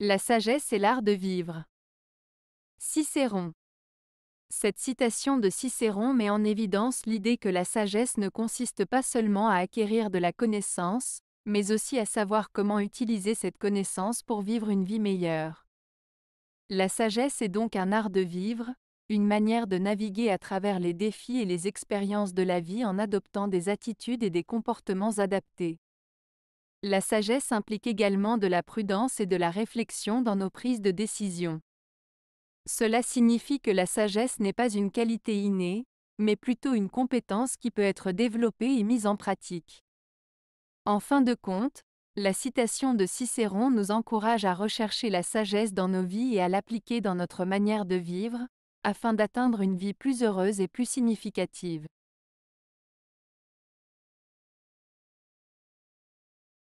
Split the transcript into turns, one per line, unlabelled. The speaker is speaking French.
La sagesse est l'art de vivre. Cicéron. Cette citation de Cicéron met en évidence l'idée que la sagesse ne consiste pas seulement à acquérir de la connaissance, mais aussi à savoir comment utiliser cette connaissance pour vivre une vie meilleure. La sagesse est donc un art de vivre, une manière de naviguer à travers les défis et les expériences de la vie en adoptant des attitudes et des comportements adaptés. La sagesse implique également de la prudence et de la réflexion dans nos prises de décision. Cela signifie que la sagesse n'est pas une qualité innée, mais plutôt une compétence qui peut être développée et mise en pratique. En fin de compte, la citation de Cicéron nous encourage à rechercher la sagesse dans nos vies et à l'appliquer dans notre manière de vivre, afin d'atteindre une vie plus heureuse et plus significative.